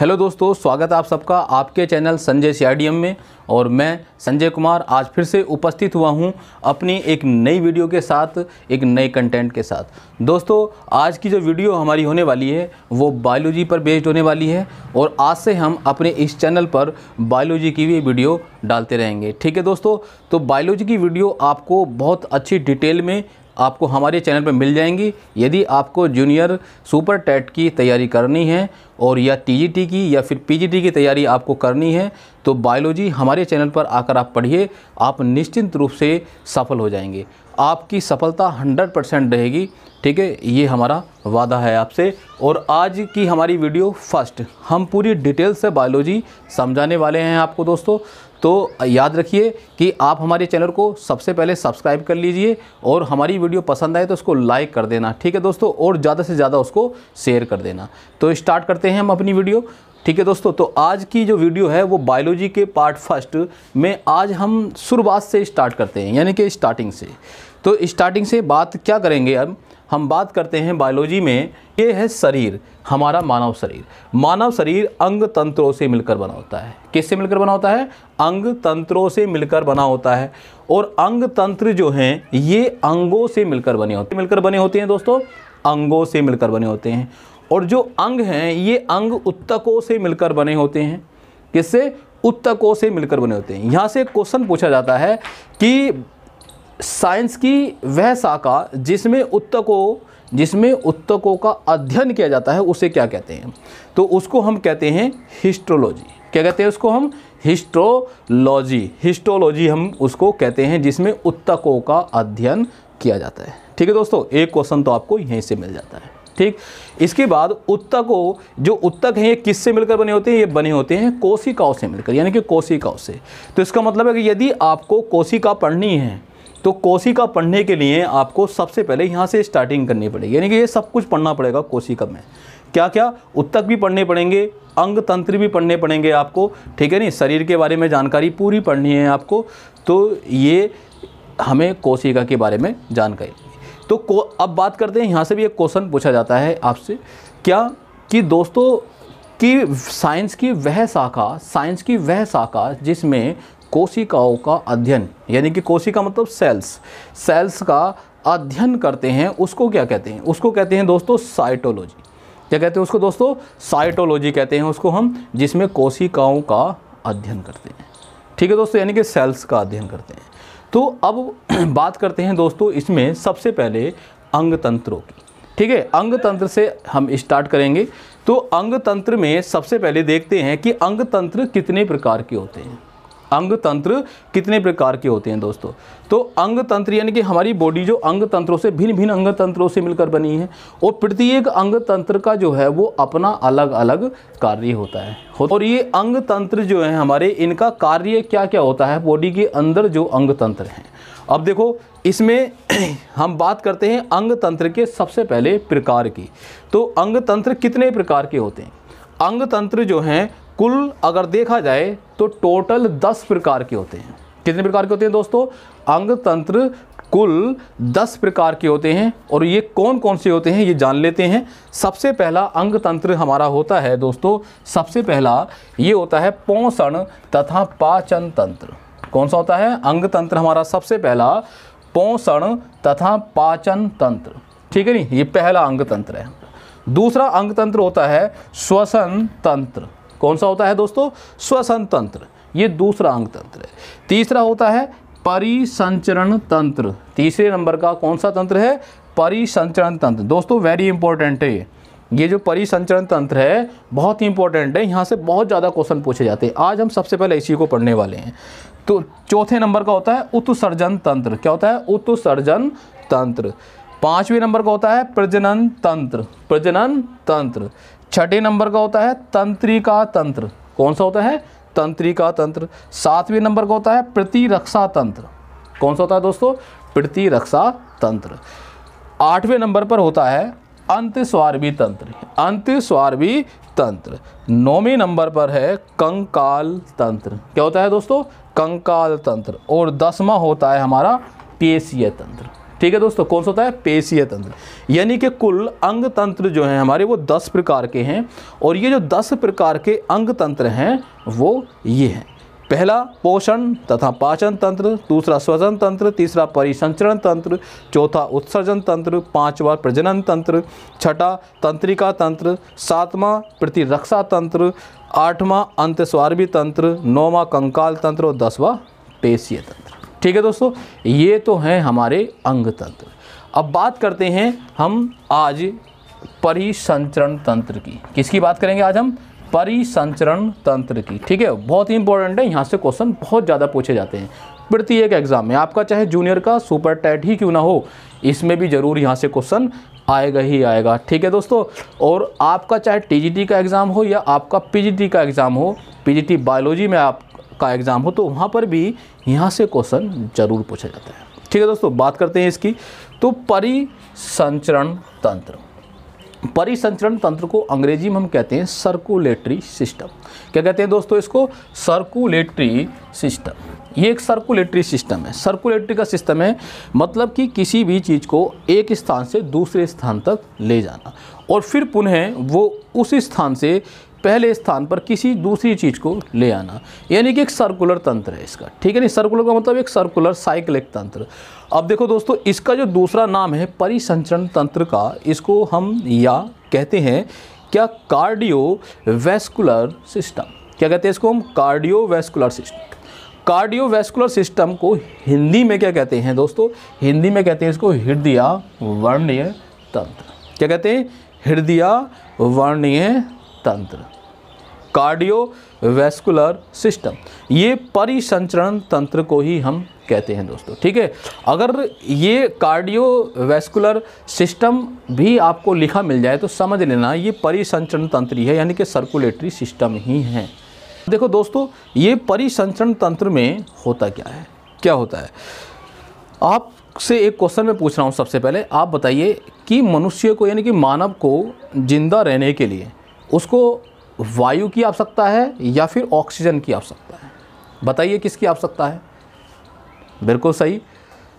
hello दोस्तों स्वागत है आप सबका आपके चैनल संजय सीआरडीएम में और मैं संजय कुमार आज फिर से उपस्थित हुआ हूं अपनी एक नई वीडियो के साथ एक नए कंटेंट के साथ दोस्तों आज की जो वीडियो हमारी होने वाली है वो बायोलॉजी पर बेस्ड होने वाली है और आज से हम अपने इस चैनल पर बायोलॉजी की भी वीडियो डालते रहेंगे ठीक है दोस्तों तो बायोलॉजी की वीडियो आपको बहुत अच्छी डिटेल में आपको हमारे चैनल पर मिल जाएंगी यदि आपको जूनियर सुपर टेट की तैयारी करनी है और या टीजीटी की या फिर पीजीटी की तैयारी आपको करनी है तो बायोलॉजी हमारे चैनल पर आकर आप पढ़िए आप निश्चिंत रूप से सफल हो जाएंगे आपकी सफलता 100 परसेंट रहेगी ठीक है ये हमारा वादा है आपसे और आज की हमारी वीडियो फर्स्ट हम पूरी डिटेल से बायोलॉजी समझाने वाले हैं आपको दोस्तों तो याद रखिए कि आप हमारे चैनल को सबसे पहले सब्सक्राइब कर लीजिए और हमारी वीडियो पसंद आए तो उसको लाइक कर देना ठीक है दोस्तों और ज़्यादा से ज़्यादा उसको शेयर कर देना तो स्टार्ट करते हैं हम अपनी वीडियो ठीक है दोस्तों तो आज की जो वीडियो है वो बायोलॉजी के पार्ट फर्स्ट में आज हम शुरुआत से स्टार्ट करते हैं यानी कि स्टार्टिंग से तो स्टार्टिंग से बात क्या करेंगे हम हम बात करते हैं बायोलॉजी में ये है शरीर हमारा मानव शरीर मानव शरीर अंग तंत्रों से मिलकर बना होता है किससे मिलकर बना होता है अंग तंत्रों से मिलकर बना होता है और अंग तंत्र जो हैं ये अंगों से मिलकर बने होते मिलकर बने होते हैं दोस्तों अंगों से मिलकर बने होते हैं और जो अंग हैं ये अंग उत्तकों से मिलकर बने होते हैं किससे उत्तकों से मिलकर बने होते हैं यहाँ से क्वेश्चन पूछा जाता है कि साइंस की वह शाखा जिसमें उत्तकों जिसमें उत्तकों का अध्ययन किया जाता है उसे क्या कहते हैं तो उसको हम कहते हैं हिस्ट्रोलॉजी क्या कहते हैं उसको हम हिस्ट्रोलॉजी हिस्ट्रोलॉजी हम उसको कहते हैं जिसमें उत्तकों का अध्ययन किया जाता है ठीक है दोस्तों एक क्वेश्चन तो आपको यहीं से मिल जाता है ठीक इसके बाद उत्तकों जो उत्तक हैं ये किससे मिलकर बने होते हैं ये बने होते हैं कोशिकाओं से मिलकर यानी कि कोशिकाओं से तो इसका मतलब है कि यदि आपको कोशिका पढ़नी है तो कोशिका पढ़ने के लिए आपको सबसे पहले यहाँ से स्टार्टिंग करनी पड़ेगी यानी कि ये सब कुछ पढ़ना पड़ेगा कोशिका में क्या क्या उत्तक भी पढ़ने पड़ेंगे अंग तंत्र भी पढ़ने पड़ेंगे आपको ठीक है नहीं शरीर के बारे में जानकारी पूरी पढ़नी है आपको तो ये हमें कोशिका के बारे में जानकारी तो को अब बात करते हैं यहाँ से भी एक क्वेश्चन पूछा जाता है आपसे क्या कि दोस्तों कि साइंस की वह शाखा साइंस की वह शाखा जिसमें कोशिकाओं का अध्ययन यानी कि कोशिका मतलब सेल्स सेल्स का अध्ययन करते हैं उसको क्या कहते हैं उसको कहते हैं दोस्तों साइटोलॉजी क्या कहते हैं उसको दोस्तों साइटोलॉजी कहते हैं उसको हम जिसमें कोशिकाओं का अध्ययन करते हैं ठीक है दोस्तों यानी कि सेल्स का अध्ययन करते हैं तो अब बात करते हैं दोस्तों इसमें सबसे पहले अंग तंत्रों की ठीक है अंग तंत्र से हम स्टार्ट करेंगे तो अंग तंत्र में सबसे पहले देखते हैं कि अंग तंत्र कितने प्रकार के होते हैं अंग तंत्र कितने प्रकार के होते हैं दोस्तों तो अंग तंत्र यानी कि हमारी बॉडी जो अंग तंत्रों से भिन्न भिन्न अंग तंत्रों से मिलकर बनी है और प्रत्येक अंग तंत्र का जो है वो अपना अलग अलग कार्य होता है और ये अंग तंत्र जो है हमारे इनका कार्य क्या क्या होता है बॉडी के अंदर जो अंग तंत्र हैं अब देखो इसमें हम बात करते हैं अंग तंत्र के सबसे पहले प्रकार की तो अंग तंत्र कितने प्रकार के होते हैं अंग तंत्र जो हैं कुल अगर देखा जाए तो टोटल दस प्रकार के होते हैं कितने प्रकार के होते हैं दोस्तों अंग तंत्र कुल दस प्रकार के होते हैं और ये कौन कौन से होते हैं ये जान लेते हैं सबसे पहला अंग तंत्र हमारा होता है दोस्तों सबसे पहला ये होता है पोषण तथा पाचन तंत्र कौन सा होता है अंग तंत्र हमारा सबसे पहला पोषण तथा पाचन तंत्र ठीक है नहीं ये पहला अंग तंत्र है दूसरा अंग तंत्र होता है श्वसन तंत्र कौन सा होता है दोस्तों श्वसन तंत्र ये दूसरा अंग तंत्र है तीसरा होता है परिसंचरण तंत्र तीसरे नंबर का कौन सा तंत्र है परिसंचरण तंत्र दोस्तों वेरी इंपॉर्टेंट है ये जो परिसंचरण तंत्र है बहुत ही इंपॉर्टेंट है यहाँ से बहुत ज़्यादा क्वेश्चन पूछे जाते हैं आज हम सबसे पहले इसी को पढ़ने वाले हैं तो चौथे नंबर का होता है उत्सर्जन तंत्र क्या होता है उत्सर्जन तंत्र पाँचवें नंबर का होता है प्रजनन तंत्र प्रजनन तंत्र छठे नंबर का होता है तंत्रिका तंत्र कौन सा होता है तंत्रिका तंत्र सातवें नंबर का होता है प्रतिरक्षा तंत्र कौन सा होता है दोस्तों प्रतिरक्षा तंत्र आठवें नंबर पर होता है अंत स्वारवी तंत्र अंत स्वारवी तंत्र नौवें नंबर पर है कंकाल तंत्र क्या होता है दोस्तों कंकाल तंत्र और दसवा होता है हमारा पेशीय तंत्र ठीक है दोस्तों कौन सा होता है पेशीय तंत्र यानी कि कुल अंग तंत्र जो हैं हमारे वो दस प्रकार के हैं और ये जो दस प्रकार के अंग तंत्र हैं वो ये हैं पहला पोषण तथा पाचन तंत्र दूसरा स्वजन तंत्र तीसरा परिसंचरण तंत्र चौथा उत्सर्जन तंत्र पांचवा प्रजनन तंत्र छठा तंत्रिका तंत्र सातवां प्रतिरक्षा तंत्र आठवां अंत तंत्र नौवां कंकाल तंत्र और दसवां पेशीय तंत्र ठीक है दोस्तों ये तो हैं हमारे अंग तंत्र अब बात करते हैं हम आज परिसंचरण तंत्र की किसकी बात करेंगे आज हम परिसंचरण तंत्र की ठीक है बहुत ही इंपॉर्टेंट है यहाँ से क्वेश्चन बहुत ज़्यादा पूछे जाते हैं प्रत्येक एग्जाम में आपका चाहे जूनियर का सुपर टेट ही क्यों ना हो इसमें भी ज़रूर यहाँ से क्वेश्चन आएगा ही आएगा ठीक है दोस्तों और आपका चाहे टीजीटी का एग्ज़ाम हो या आपका पीजीटी का एग्ज़ाम हो पीजीटी बायोलॉजी में आप का एग्ज़ाम हो तो वहाँ पर भी यहाँ से क्वेश्चन जरूर पूछा जाता है ठीक है दोस्तों बात करते हैं इसकी तो परिसंचरण तंत्र परिसंचरण तंत्र को अंग्रेजी में हम कहते हैं सर्कुलेटरी सिस्टम क्या कहते हैं दोस्तों इसको सर्कुलेटरी सिस्टम ये एक सर्कुलेटरी सिस्टम है सर्कुलेटरी का सिस्टम है मतलब कि किसी भी चीज़ को एक स्थान से दूसरे स्थान तक ले जाना और फिर पुनः वो उस स्थान से पहले स्थान पर किसी दूसरी चीज़ को ले आना यानी कि एक सर्कुलर तंत्र है इसका ठीक है नहीं सर्कुलर का मतलब एक सर्कुलर साइक्लिक तंत्र अब देखो दोस्तों इसका जो दूसरा नाम है परिसंचरण तंत्र का इसको हम या कहते हैं क्या कार्डियो सिस्टम क्या कहते हैं इसको हम कार्डियो सिस्टम कार्डियोवेस्कुलर सिस्टम को हिंदी में क्या कहते हैं दोस्तों हिंदी में कहते हैं इसको हृदय वर्णीय तंत्र क्या कहते हैं हृदय वर्णीय तंत्र कार्डियोवेस्कुलर सिस्टम ये परिसंचरण तंत्र को ही हम कहते हैं दोस्तों ठीक है अगर ये कार्डियोवेस्कुलर सिस्टम भी आपको लिखा मिल जाए तो समझ लेना ये परिसंचरण तंत्र है यानी कि सर्कुलेटरी सिस्टम ही है देखो दोस्तों ये परिसंचरण तंत्र में होता क्या है क्या होता है आप से एक क्वेश्चन मैं पूछ रहा हूँ सबसे पहले आप बताइए कि मनुष्य को यानी कि मानव को जिंदा रहने के लिए उसको वायु की आवश्यकता है या फिर ऑक्सीजन की आवश्यकता है बताइए किसकी आवश्यकता है बिल्कुल सही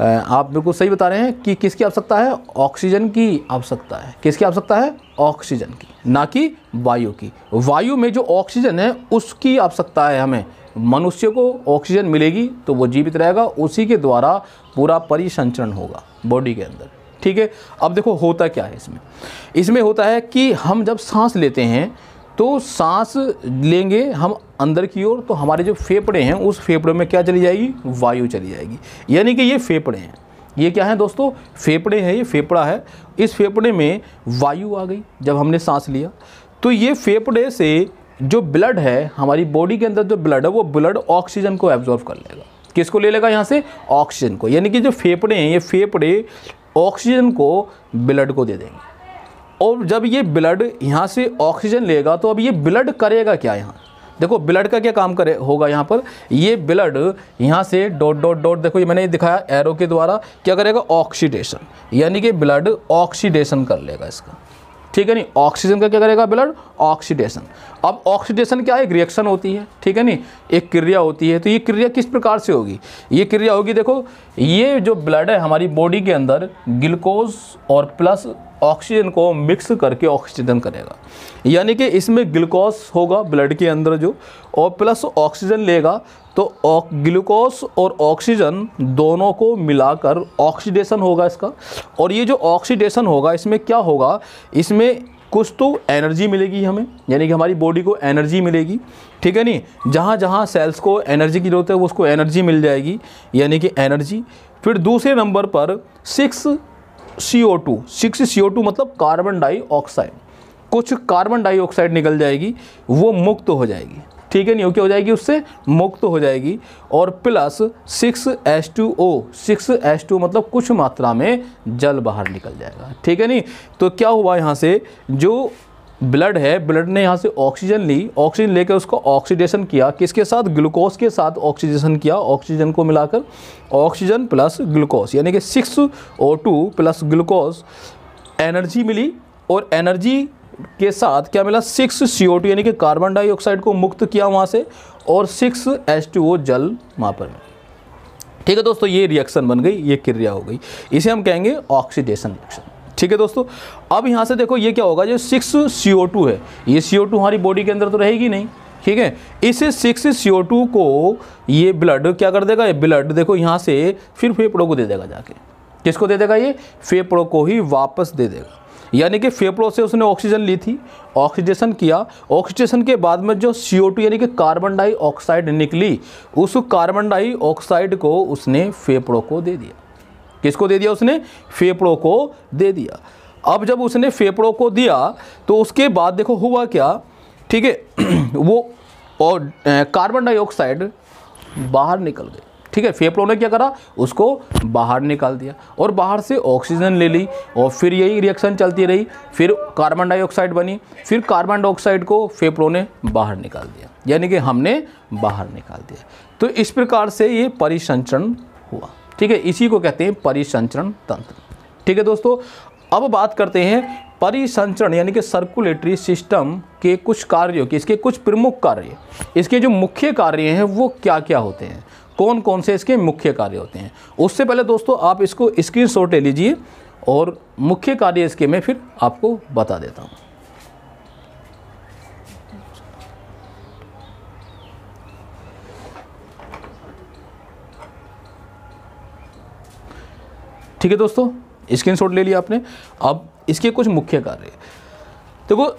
आप बिल्कुल सही बता रहे हैं कि किसकी आवश्यकता है ऑक्सीजन की आवश्यकता है किसकी आवश्यकता है ऑक्सीजन की ना कि वायु की वायु में जो ऑक्सीजन है उसकी आवश्यकता है हमें मनुष्य को ऑक्सीजन मिलेगी तो वो जीवित रहेगा उसी के द्वारा पूरा परिसंचरण होगा बॉडी के अंदर ठीक है अब देखो होता क्या है इसमें इसमें होता है कि हम जब सांस लेते हैं तो सांस लेंगे हम अंदर की ओर तो हमारे जो फेफड़े हैं उस फेफड़े में क्या चली जाएगी वायु चली जाएगी यानी कि ये फेफड़े हैं ये क्या है दोस्तों फेफड़े हैं ये फेफड़ा है इस फेफड़े में वायु आ गई जब हमने सांस लिया तो ये फेफड़े से जो ब्लड है हमारी बॉडी के अंदर जो ब्लड है वो ब्लड ऑक्सीजन को एब्जॉर्व कर लेगा किसको ले लेगा यहाँ से ऑक्सीजन को यानी कि जो फेफड़े हैं ये फेफड़े ऑक्सीजन को ब्लड को दे देंगे और जब ये ब्लड यहाँ से ऑक्सीजन लेगा तो अब ये ब्लड करेगा क्या यहाँ देखो ब्लड का क्या काम करे होगा यहाँ पर ये ब्लड यहाँ से डॉट डॉट डॉट देखो ये मैंने दिखाया एरो के द्वारा क्या करेगा ऑक्सीडेशन यानी कि ब्लड ऑक्सीडेशन कर लेगा इसका ठीक है नहीं ऑक्सीजन का क्या करेगा ब्लड ऑक्सीडेशन अब ऑक्सीडेशन क्या है एक रिएक्शन होती है ठीक है नहीं एक क्रिया होती है तो ये क्रिया किस प्रकार से होगी ये क्रिया होगी देखो ये जो ब्लड है हमारी बॉडी के अंदर ग्लूकोज और प्लस ऑक्सीजन को मिक्स करके ऑक्सीजन करेगा यानी कि इसमें ग्लूकोज होगा ब्लड के अंदर जो और प्लस ऑक्सीजन लेगा तो ग्लूकोज और ऑक्सीजन दोनों को मिलाकर ऑक्सीडेशन होगा इसका और ये जो ऑक्सीडेशन होगा इसमें क्या होगा इसमें कुछ तो एनर्जी मिलेगी हमें यानी कि हमारी बॉडी को एनर्जी मिलेगी ठीक है नहीं जहाँ जहाँ सेल्स को एनर्जी की ज़रूरत है उसको एनर्जी मिल जाएगी यानी कि एनर्जी फिर दूसरे नंबर पर six C O two six C O two मतलब कार्बन डाइऑक्साइड कुछ कार्बन डाइऑक्साइड निकल जाएगी वो मुक्त हो जाएगी ठीक है नहीं हो जाएगी उससे मुक्त हो जाएगी और plus six S two O six S two मतलब कुछ मात्रा में जल बाहर निकल जाएगा ठीक है नहीं तो क्या हुआ यहाँ से जो ब्लड है ब्लड ने यहाँ से ऑक्सीजन ली ऑक्सीजन लेकर उसको ऑक्सीडेशन किया किसके साथ ग्लूकोज के साथ ऑक्सीडेशन किया ऑक्सीजन को मिलाकर ऑक्सीजन प्लस ग्लूकोज यानी कि six O two plus glucose energy मिली और एनर्जी के साथ क्या मिला सिक्स सी यानी कि कार्बन डाइऑक्साइड को मुक्त किया वहाँ से और सिक्स एच जल वहाँ पर मिला ठीक है दोस्तों ये रिएक्शन बन गई ये क्रिया हो गई इसे हम कहेंगे ऑक्सीडेशन रिएक्शन ठीक है दोस्तों अब यहाँ से देखो ये क्या होगा जो सिक्स सी है ये सी हमारी बॉडी के अंदर तो रहेगी नहीं ठीक है इस सिक्स सी को ये ब्लड क्या कर देगा ये ब्लड देखो यहाँ से फिर फेफड़ों को दे देगा जाके किसको दे देगा ये फेफड़ों को ही वापस दे देगा यानी कि फेफड़ों से उसने ऑक्सीजन ली थी ऑक्सीडेशन किया ऑक्सीडेशन के बाद में जो सी यानी कि कार्बन डाइऑक्साइड निकली उस कार्बन डाइऑक्साइड को उसने फेफड़ों को दे दिया किसको दे दिया उसने फेफड़ों को दे दिया अब जब उसने फेफड़ों को दिया तो उसके बाद देखो हुआ क्या ठीक है वो और कार्बन डाइऑक्साइड बाहर निकल गई ठीक है फेफड़ों ने क्या करा उसको बाहर निकाल दिया और बाहर से ऑक्सीजन ले ली और फिर यही रिएक्शन चलती रही फिर कार्बन डाइऑक्साइड बनी फिर कार्बन डाइऑक्साइड को फेफड़ों ने बाहर निकाल दिया यानी कि हमने बाहर निकाल दिया तो इस प्रकार से ये परिसंचरण हुआ ठीक है इसी को कहते हैं परिसंचरण तंत्र ठीक है दोस्तों अब बात करते हैं परिसंचरण यानी कि सर्कुलेटरी सिस्टम के कुछ कार्यों के इसके कुछ प्रमुख कार्य इसके जो मुख्य कार्य हैं वो क्या क्या होते हैं कौन कौन से इसके मुख्य कार्य होते हैं उससे पहले दोस्तों आप इसको स्क्रीन शॉट ले लीजिए और मुख्य कार्य इसके मैं फिर आपको बता देता हूँ ठीक है दोस्तों स्क्रीनशॉट ले लिया आपने अब इसके कुछ मुख्य कार्य देखो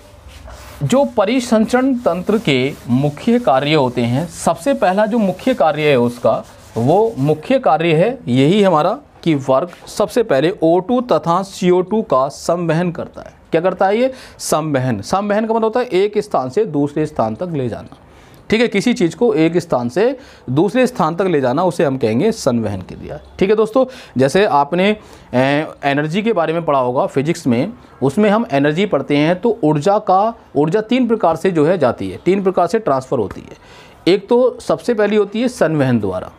जो परिसंचरण तंत्र के मुख्य कार्य होते हैं सबसे पहला जो मुख्य कार्य है उसका वो मुख्य कार्य है यही हमारा कि वर्ग सबसे पहले O2 तथा CO2 का संवहन करता है क्या करता है ये संवहन संवहन का मतलब होता है एक स्थान से दूसरे स्थान तक ले जाना ठीक है किसी चीज़ को एक स्थान से दूसरे स्थान तक ले जाना उसे हम कहेंगे संवहन क्रिया ठीक है दोस्तों जैसे आपने एनर्जी के बारे में पढ़ा होगा फिजिक्स में उसमें हम एनर्जी पढ़ते हैं तो ऊर्जा का ऊर्जा तीन प्रकार से जो है जाती है तीन प्रकार से ट्रांसफ़र होती है एक तो सबसे पहली होती है संवहन द्वारा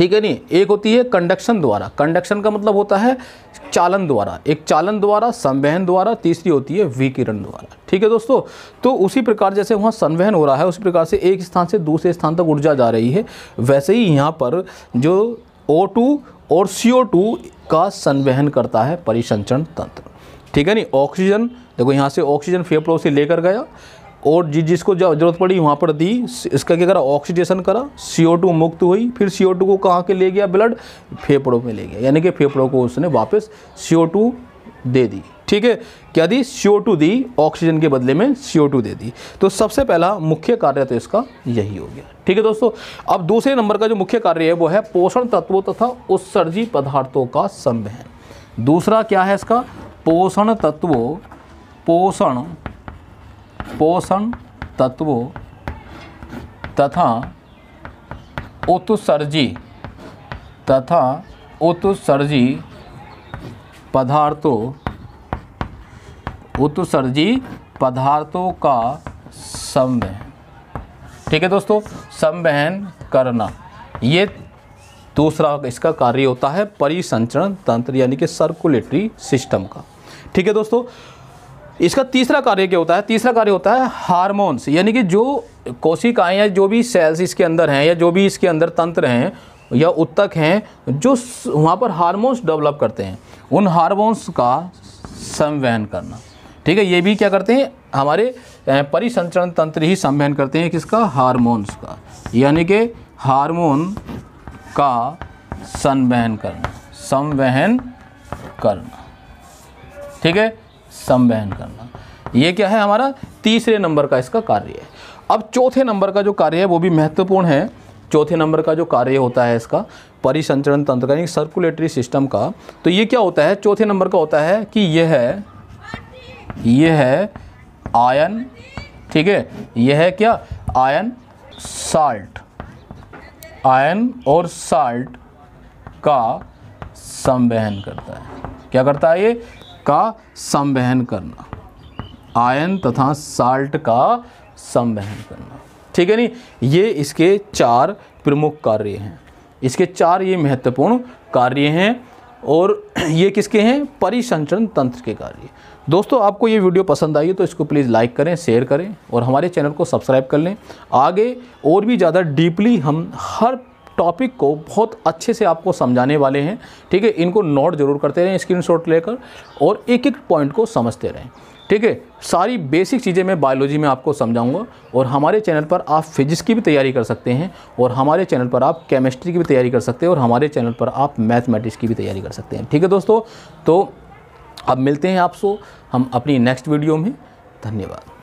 ठीक है नहीं एक होती है कंडक्शन द्वारा कंडक्शन का मतलब होता है चालन द्वारा एक चालन द्वारा संवहन द्वारा तीसरी होती है विकिरण द्वारा ठीक है दोस्तों तो उसी प्रकार जैसे वहाँ संवहन हो रहा है उसी प्रकार से एक स्थान से दूसरे स्थान तक ऊर्जा जा रही है वैसे ही यहाँ पर जो ओ और सी का संवहन करता है परिसंचरण तंत्र ठीक है नहीं ऑक्सीजन देखो यहाँ से ऑक्सीजन फेफड़ों से लेकर गया और जिस जिसको ज़रूरत पड़ी वहाँ पर दी इसका क्या करा ऑक्सीडेशन करा CO2 मुक्त हुई फिर CO2 को कहाँ के ले गया ब्लड फेफड़ों में ले गया यानी कि फेफड़ों को उसने वापस CO2 दे दी ठीक है क्या दी CO2 दी ऑक्सीजन के बदले में CO2 दे दी तो सबसे पहला मुख्य कार्य तो इसका यही हो गया ठीक है दोस्तों अब दूसरे नंबर का जो मुख्य कार्य है वो है पोषण तत्वों तथा उत्सर्जी पदार्थों का संवहन दूसरा क्या है इसका पोषण तत्वों पोषण पोषण तत्वों तथा उत्सर्जी तथा उत्सर्जी पदार्थों उत्सर्जी पदार्थों का संवहन ठीक है दोस्तों संवहन करना ये दूसरा इसका कार्य होता है परिसंचरण तंत्र यानी कि सर्कुलेटरी सिस्टम का ठीक है दोस्तों इसका तीसरा कार्य क्या होता है तीसरा कार्य होता है हारमोन्स यानी कि जो कोशिकाएँ या जो भी सेल्स इसके अंदर हैं या जो भी इसके अंदर तंत्र हैं या उत्तक हैं जो वहाँ पर हारमोन्स डेवलप करते हैं उन हारमोन्स का संवहन करना ठीक है ये भी क्या करते हैं हमारे परिसंचरण तंत्र ही संवहन करते हैं किसका हारमोन्स का यानी कि हारमोन का संवहन करना संवहन करना ठीक है संवहन करना ये क्या है हमारा तीसरे नंबर का इसका कार्य है अब चौथे नंबर का जो कार्य है वो भी महत्वपूर्ण है चौथे नंबर का जो कार्य होता है इसका परिसंचरण तंत्र का यानी सर्कुलेटरी सिस्टम का तो ये क्या होता है चौथे नंबर का होता है कि यह है यह है आयन ठीक है यह है क्या आयन साल्ट आयन और साल्ट का संवहन करता है क्या करता है ये का संवहन करना आयन तथा साल्ट का संवहन करना ठीक है नहीं ये इसके चार प्रमुख कार्य हैं इसके चार ये महत्वपूर्ण कार्य हैं और ये किसके हैं परिसंचरण तंत्र के कार्य दोस्तों आपको ये वीडियो पसंद आई तो इसको प्लीज़ लाइक करें शेयर करें और हमारे चैनल को सब्सक्राइब कर लें आगे और भी ज़्यादा डीपली हम हर टॉपिक को बहुत अच्छे से आपको समझाने वाले हैं ठीक है इनको नोट जरूर करते रहें स्क्रीन लेकर और एक एक पॉइंट को समझते रहें ठीक है सारी बेसिक चीज़ें मैं बायोलॉजी में आपको समझाऊंगा और हमारे चैनल पर आप फिजिक्स की भी तैयारी कर सकते हैं और हमारे चैनल पर आप केमिस्ट्री की भी तैयारी कर सकते हैं और हमारे चैनल पर आप मैथमेटिक्स की भी तैयारी कर सकते हैं ठीक है दोस्तों तो अब मिलते हैं आपसे हम अपनी नेक्स्ट वीडियो में धन्यवाद